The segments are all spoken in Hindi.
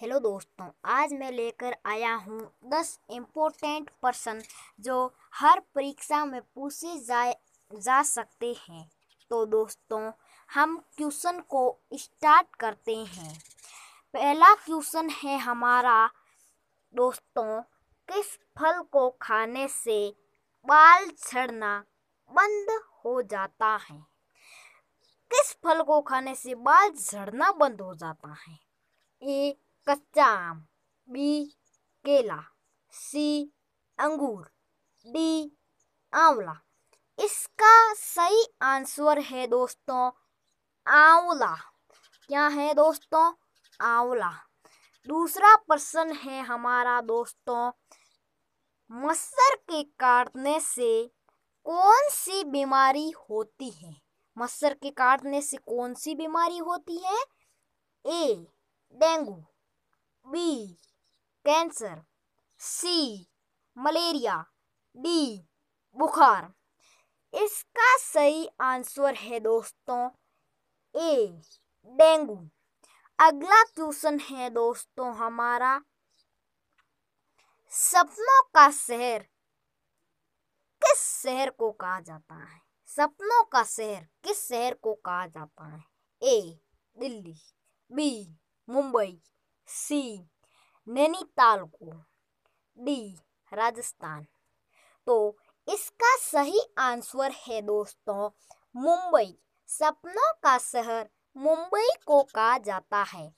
हेलो दोस्तों आज मैं लेकर आया हूँ दस इम्पोर्टेंट पर्सन जो हर परीक्षा में पूछे जाए जा सकते हैं तो दोस्तों हम क्वेश्चन को स्टार्ट करते हैं पहला क्वेश्चन है हमारा दोस्तों किस फल को खाने से बाल झड़ना बंद हो जाता है किस फल को खाने से बाल झड़ना बंद हो जाता है ए कच्चा आम बी केला सी अंगूर डी आंवला इसका सही आंसर है दोस्तों आंवला क्या है दोस्तों आंवला दूसरा प्रश्न है हमारा दोस्तों मच्छर के काटने से कौन सी बीमारी होती है मच्छर के काटने से कौन सी बीमारी होती है A dengue B cancer C malaria D बुखार इसका सही आंसर है दोस्तों ए डेंगू अगला क्वेश्चन है दोस्तों हमारा सपनों का शहर किस शहर को कहा जाता है सपनों का शहर किस शहर को कहा जाता है A Delhi B Mumbai C Nainital को डी राजस्थान तो इसका सही आंसर है दोस्तों मुंबई सपनों का शहर मुंबई को कहा जाता है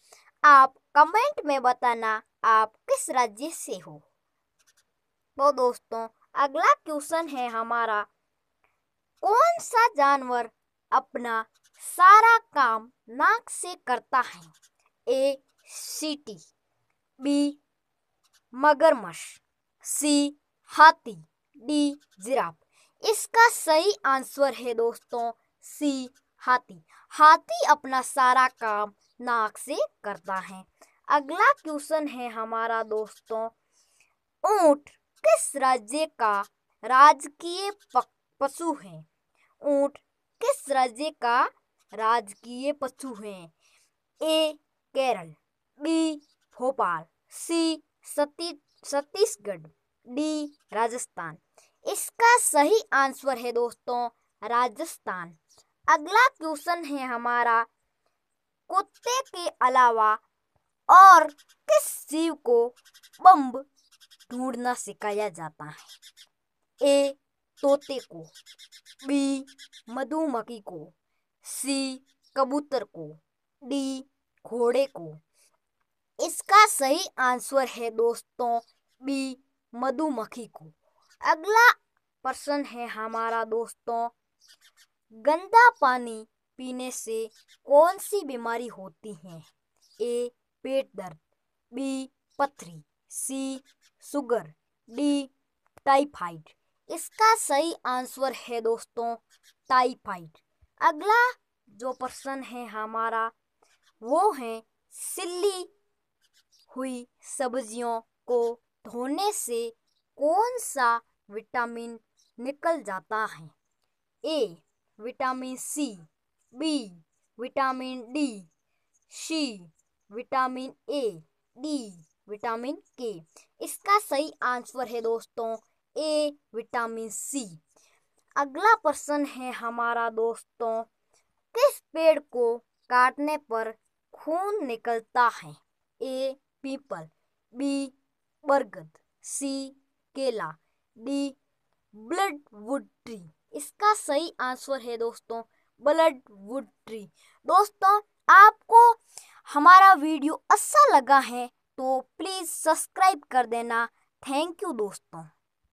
आप कमेंट में बताना आप किस राज्य से हो तो दोस्तों अगला क्वेश्चन है हमारा कौन सा जानवर अपना सारा काम नाक से करता है ए सीटी बी मगरमच्छ सी हाथी डी जिराफ इसका सही आंसर है दोस्तों सी हाथी हाथी अपना सारा काम नाक से करता है अगला क्वेश्चन है हमारा दोस्तों ऊंट किस राज्य का राजकीय पशु है ऊंट किस राज्य का राजकीय पशु है A Kerala B Bhopal C सती छत्तीसगढ़ डी राजस्थान इसका सही आंसर है दोस्तों राजस्थान अगला क्वेश्चन है हमारा कुत्ते के अलावा और किस जीव को बम्ब ढूंढना सिखाया जाता है ए तोते को बी मधुमक्खी को सी कबूतर को डी घोड़े को इसका सही आंसर है दोस्तों बी मधुमक्खी को अगला प्रश्न है हमारा दोस्तों गंदा पानी पीने से कौन सी बीमारी होती है ए पेट दर्द बी पथरी सी सुगर डी टाइफाइड इसका सही आंसर है दोस्तों टाइफाइड अगला जो प्रश्न है हमारा वो है सिल्ली हुई सब्जियों को धोने से कौन सा विटामिन निकल जाता है A vitamin C B vitamin D C vitamin A D vitamin K इसका सही आंसर है दोस्तों ए विटामिन सी अगला प्रश्न है हमारा दोस्तों किस पेड़ को काटने पर खून निकलता है ए पीपल बी बरगद सी केला डी ब्लड वुड ट्री इसका सही आंसर है दोस्तों ब्लड वुड ट्री दोस्तों आपको हमारा वीडियो अच्छा लगा है तो प्लीज़ सब्सक्राइब कर देना थैंक यू दोस्तों